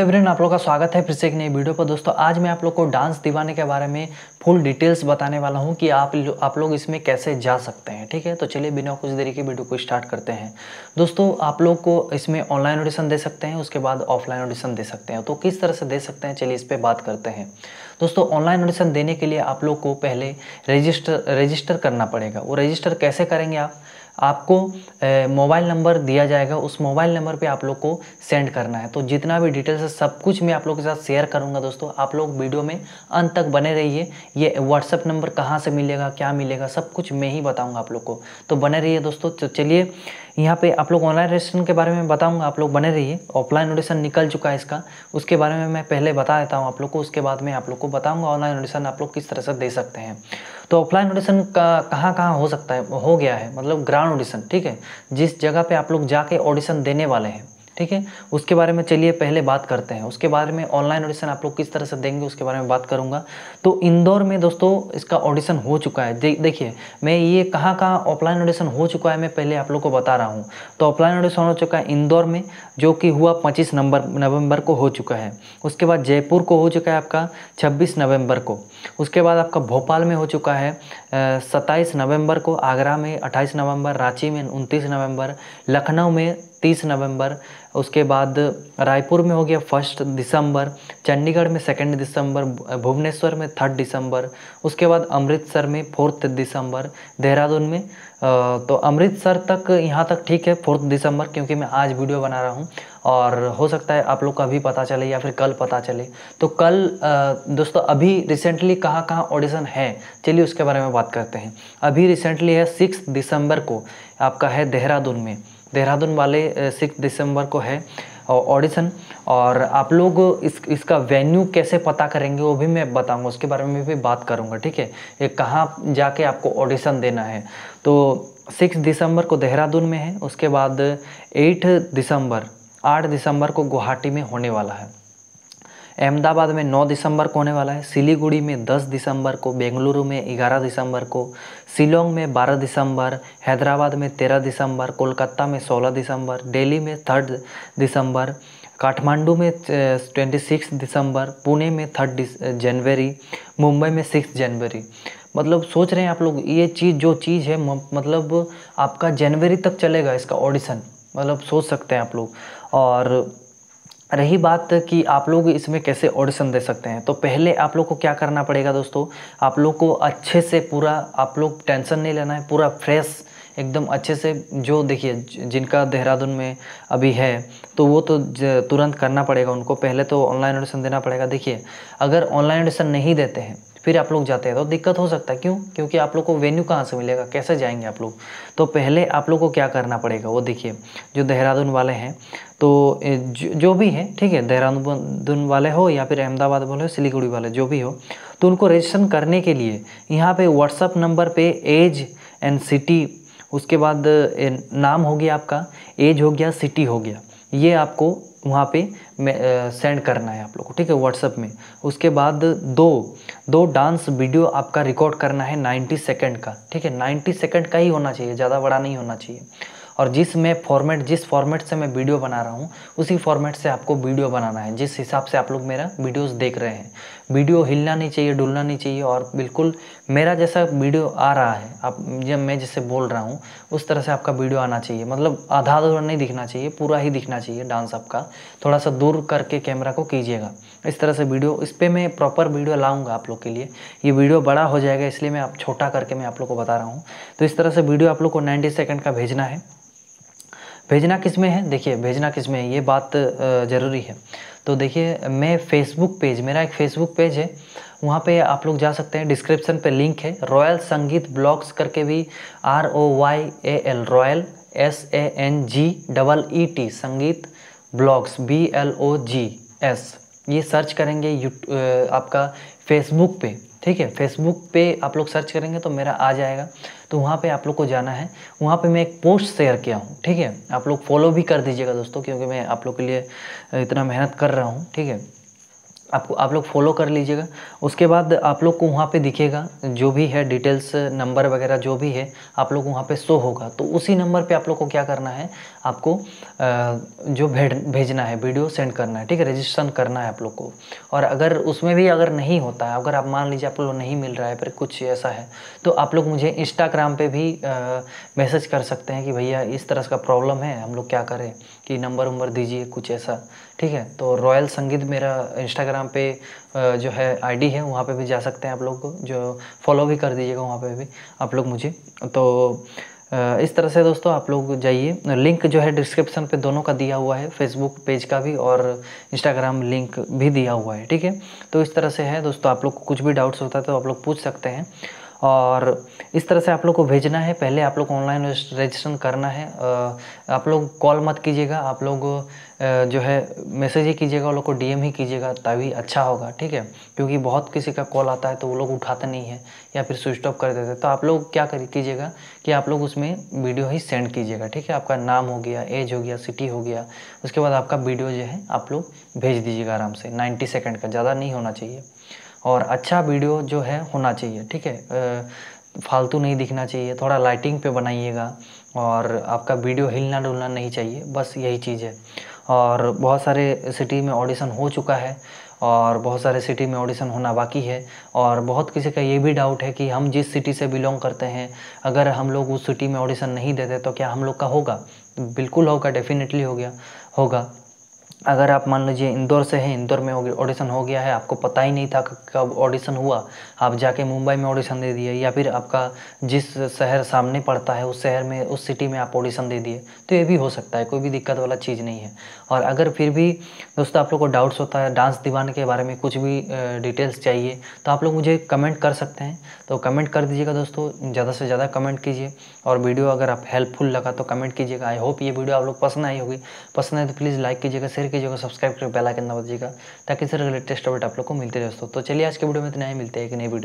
एवरीन आप लोग का स्वागत है फिर से एक नई वीडियो पर दोस्तों आज मैं आप लोग को डांस दीवाने के बारे में फुल डिटेल्स बताने वाला हूं कि आप लो, आप लोग इसमें कैसे जा सकते हैं ठीक है तो चलिए बिना कुछ देरी के वीडियो को स्टार्ट करते हैं दोस्तों आप लोग को इसमें ऑनलाइन ऑडिशन दे सकते हैं उसके बाद ऑफलाइन ऑडिशन दे सकते हैं तो किस तरह से दे सकते हैं चलिए इस पर बात करते हैं दोस्तों ऑनलाइन ऑडिशन देने के लिए आप लोग को पहले रजिस्टर रजिस्टर करना पड़ेगा वो रजिस्टर कैसे करेंगे आप आपको मोबाइल नंबर दिया जाएगा उस मोबाइल नंबर पे आप लोग को सेंड करना है तो जितना भी डिटेल्स है सब कुछ मैं आप लोग के साथ शेयर करूँगा दोस्तों आप लोग वीडियो में अंत तक बने रहिए ये व्हाट्सअप नंबर कहाँ से मिलेगा क्या मिलेगा सब कुछ मैं ही बताऊँगा आप लोग को तो बने रहिए दोस्तों तो चलिए यहाँ पे आप लोग ऑनलाइन रजिस्ट्रेशन के बारे में बताऊंगा आप लोग बने रहिए ऑफलाइन ऑडिशन निकल चुका है इसका उसके बारे में मैं पहले बता देता हूँ आप लोग को उसके बाद में आप लोग को बताऊँगा ऑनलाइन ऑडिशन आप लोग किस तरह से दे सकते हैं तो ऑफलाइन ऑडिशन का कहाँ कहाँ हो सकता है हो गया है मतलब ग्रांड ऑडिशन ठीक है जिस जगह पर आप लोग जाके ऑडिशन देने वाले हैं ठीक है उसके बारे में चलिए पहले बात करते हैं उसके बारे में ऑनलाइन ऑडिशन आप लोग किस तरह से देंगे उसके बारे में बात करूंगा तो इंदौर में दोस्तों इसका ऑडिशन हो चुका है दे, देखिए मैं ये कहाँ कहाँ ऑफलाइन ऑडिशन हो चुका है मैं पहले आप लोग को बता रहा हूँ तो ऑफलाइन ऑडिशन हो चुका है इंदौर में जो कि हुआ पच्चीस नंबर नवम्बर को हो चुका है उसके बाद जयपुर को हो चुका है आपका छब्बीस नवम्बर को उसके बाद आपका भोपाल में हो चुका है सत्ताईस नवम्बर को आगरा में अट्ठाईस नवम्बर रांची में उनतीस नवम्बर लखनऊ में तीस नवंबर उसके बाद रायपुर में हो गया फर्स्ट दिसंबर चंडीगढ़ में सेकेंड दिसंबर भुवनेश्वर में थर्ड दिसंबर उसके बाद अमृतसर में फोर्थ दिसंबर देहरादून में तो अमृतसर तक यहाँ तक ठीक है फोर्थ दिसंबर क्योंकि मैं आज वीडियो बना रहा हूँ और हो सकता है आप लोग का अभी पता चले या फिर कल पता चले तो कल दोस्तों अभी रिसेंटली कहाँ कहाँ ऑडिशन है चलिए उसके बारे में बात करते हैं अभी रिसेंटली है सिक्स दिसंबर को आपका है देहरादून में देहरादून वाले सिक्स दिसंबर को है ऑडिशन और आप लोग इस इसका वेन्यू कैसे पता करेंगे वो भी मैं बताऊंगा उसके बारे में भी बात करूंगा ठीक है ये कहाँ जाके आपको ऑडिशन देना है तो सिक्स दिसंबर को देहरादून में है उसके बाद एट दिसंबर आठ दिसंबर को गुवाहाटी में होने वाला है अहमदाबाद में 9 दिसंबर को होने वाला है सिलीगुड़ी में 10 दिसंबर को बेंगलुरु में 11 दिसंबर को शिलोंग में 12 दिसंबर हैदराबाद में 13 दिसंबर कोलकाता में 16 दिसंबर दिल्ली में 3 दिसंबर काठमांडू में 26 दिसंबर पुणे में 3 जनवरी मुंबई में 6 जनवरी मतलब सोच रहे हैं आप लोग ये चीज़ जो चीज़ है मतलब आपका जनवरी तक चलेगा इसका ऑडिशन मतलब सोच सकते हैं आप लोग और रही बात कि आप लोग इसमें कैसे ऑडिशन दे सकते हैं तो पहले आप लोग को क्या करना पड़ेगा दोस्तों आप लोग को अच्छे से पूरा आप लोग टेंशन नहीं लेना है पूरा फ्रेश एकदम अच्छे से जो देखिए जिनका देहरादून में अभी है तो वो तो तुरंत करना पड़ेगा उनको पहले तो ऑनलाइन ऑडिशन देना पड़ेगा देखिए अगर ऑनलाइन ऑडिशन नहीं देते हैं फिर आप लोग जाते हैं तो दिक्कत हो सकता है क्यों क्योंकि आप लोग को वेन्यू कहाँ से मिलेगा कैसे जाएंगे आप लोग तो पहले आप लोग को क्या करना पड़ेगा वो देखिए जो देहरादून वाले हैं तो जो भी है ठीक है देहरादून वाले हो या फिर अहमदाबाद वाले हो सिलीगुड़ी वाले जो भी हो तो उनको रजिस्ट्रेशन करने के लिए यहाँ पे व्हाट्सअप नंबर पे एज एंड सिटी उसके बाद नाम हो गया आपका एज हो गया सिटी हो गया ये आपको वहाँ पे सेंड करना है आप लोग को ठीक है व्हाट्सअप में उसके बाद दो दो डांस वीडियो आपका रिकॉर्ड करना है 90 सेकंड का ठीक है 90 सेकंड का ही होना चाहिए ज़्यादा बड़ा नहीं होना चाहिए और जिस मैं फॉर्मेट जिस फॉर्मेट से मैं वीडियो बना रहा हूँ उसी फॉर्मेट से आपको वीडियो बनाना है जिस हिसाब से आप लोग मेरा वीडियोस देख रहे हैं वीडियो हिलना नहीं चाहिए डुलना नहीं चाहिए और बिल्कुल मेरा जैसा वीडियो आ रहा है आप जब मैं जैसे बोल रहा हूँ उस तरह से आपका वीडियो आना चाहिए मतलब आधा आधा नहीं दिखना चाहिए पूरा ही दिखना चाहिए डांस आपका थोड़ा सा दूर करके कैमरा को कीजिएगा इस तरह से वीडियो इस पर मैं प्रॉपर वीडियो लाऊंगा आप लोग के लिए ये वीडियो बड़ा हो जाएगा इसलिए मैं आप छोटा करके मैं आप लोग को बता रहा हूँ तो इस तरह से वीडियो आप लोग को नाइन्टी सेकेंड का भेजना है भेजना किस में है देखिए भेजना किस में है ये बात ज़रूरी है तो देखिए मैं फेसबुक पेज मेरा एक फेसबुक पेज है वहाँ पे आप लोग जा सकते हैं डिस्क्रिप्शन पे लिंक है रॉयल संगीत ब्लॉग्स करके भी R O Y A L royal S A N G double E T Sangeet blogs B L O G S ये सर्च करेंगे आपका फेसबुक पे ठीक है फेसबुक पे आप लोग सर्च करेंगे तो मेरा आ जाएगा तो वहाँ पे आप लोग को जाना है वहाँ पे मैं एक पोस्ट शेयर किया हूँ ठीक है आप लोग फॉलो भी कर दीजिएगा दोस्तों क्योंकि मैं आप लोग के लिए इतना मेहनत कर रहा हूँ ठीक है आपको आप लोग फॉलो कर लीजिएगा उसके बाद आप लोग को वहाँ पे दिखेगा जो भी है डिटेल्स नंबर वगैरह जो भी है आप लोग वहाँ पे शो होगा तो उसी नंबर पे आप लोग को क्या करना है आपको जो भेज भेजना है वीडियो सेंड करना है ठीक है रजिस्ट्रेशन करना है आप लोग को और अगर उसमें भी अगर नहीं होता है अगर आप मान लीजिए आप लोग नहीं मिल रहा है पर कुछ ऐसा है तो आप लोग मुझे इंस्टाग्राम पर भी मैसेज कर सकते हैं कि भैया इस तरह का प्रॉब्लम है हम लोग क्या करें कि नंबर वंबर दीजिए कुछ ऐसा ठीक है तो रॉयल संगीत मेरा इंस्टाग्राम इंस्टाग्राम पे जो है आईडी है वहाँ पे भी जा सकते हैं आप लोग जो फॉलो भी कर दीजिएगा वहाँ पे भी आप लोग मुझे तो इस तरह से दोस्तों आप लोग जाइए लिंक जो है डिस्क्रिप्शन पे दोनों का दिया हुआ है फेसबुक पेज का भी और इंस्टाग्राम लिंक भी दिया हुआ है ठीक है तो इस तरह से है दोस्तों आप लोग को कुछ भी डाउट्स होता है तो आप लोग पूछ सकते हैं और इस तरह से आप लोग को भेजना है पहले आप लोग ऑनलाइन रजिस्ट्रेशन करना है आप लोग कॉल मत कीजिएगा आप लोग जो है मैसेज ही कीजिएगा उन लोग को डीएम ही कीजिएगा तभी अच्छा होगा ठीक है क्योंकि बहुत किसी का कॉल आता है तो वो लोग उठाते नहीं है या फिर स्विच ऑफ कर देते हैं तो आप लोग क्या कर कीजिएगा कि आप लोग उसमें वीडियो ही सेंड कीजिएगा ठीक है आपका नाम हो गया एज हो गया सिटी हो गया उसके बाद आपका वीडियो जो है आप लोग भेज दीजिएगा आराम से नाइन्टी सेकेंड का ज़्यादा नहीं होना चाहिए और अच्छा वीडियो जो है होना चाहिए ठीक है फालतू नहीं दिखना चाहिए थोड़ा लाइटिंग पे बनाइएगा और आपका वीडियो हिलना डुलना नहीं चाहिए बस यही चीज़ है और बहुत सारे सिटी में ऑडिशन हो चुका है और बहुत सारे सिटी में ऑडिशन होना बाकी है और बहुत किसी का ये भी डाउट है कि हम जिस सिटी से बिलोंग करते हैं अगर हम लोग उस सिटी में ऑडिशन नहीं देते तो क्या हम लोग का होगा बिल्कुल होगा डेफिनेटली हो गया होगा अगर आप मान लीजिए इंदौर से हैं इंदौर में ऑडिशन हो गया है आपको पता ही नहीं था कब ऑडिशन हुआ आप जाके मुंबई में ऑडिशन दे दिए या फिर आपका जिस शहर सामने पड़ता है उस शहर में उस सिटी में आप ऑडिशन दे दिए तो ये भी हो सकता है कोई भी दिक्कत वाला चीज़ नहीं है और अगर फिर भी दोस्तों आप लोग को डाउट्स होता है डांस दीवान के बारे में कुछ भी डिटेल्स चाहिए तो आप लोग मुझे कमेंट कर सकते हैं तो कमेंट कर दीजिएगा दोस्तों ज़्यादा से ज़्यादा कमेंट कीजिए और वीडियो अगर आप हेल्पफुल लगा तो कमेंट कीजिएगा आई होप ये वीडियो आप लोग पसंद आई होगी पसंद आए तो प्लीज़ लाइक कीजिएगा शेयर कीजिएगा सब्सक्राइब करके बेल आइकन दबा दीजिएगा ताकि सर लेटेस्ट अपडेट आप लोग को मिलते रहे दोस्तों तो चलिए आज के वीडियो में इतना ही मिलते हैं एक नई वीडियो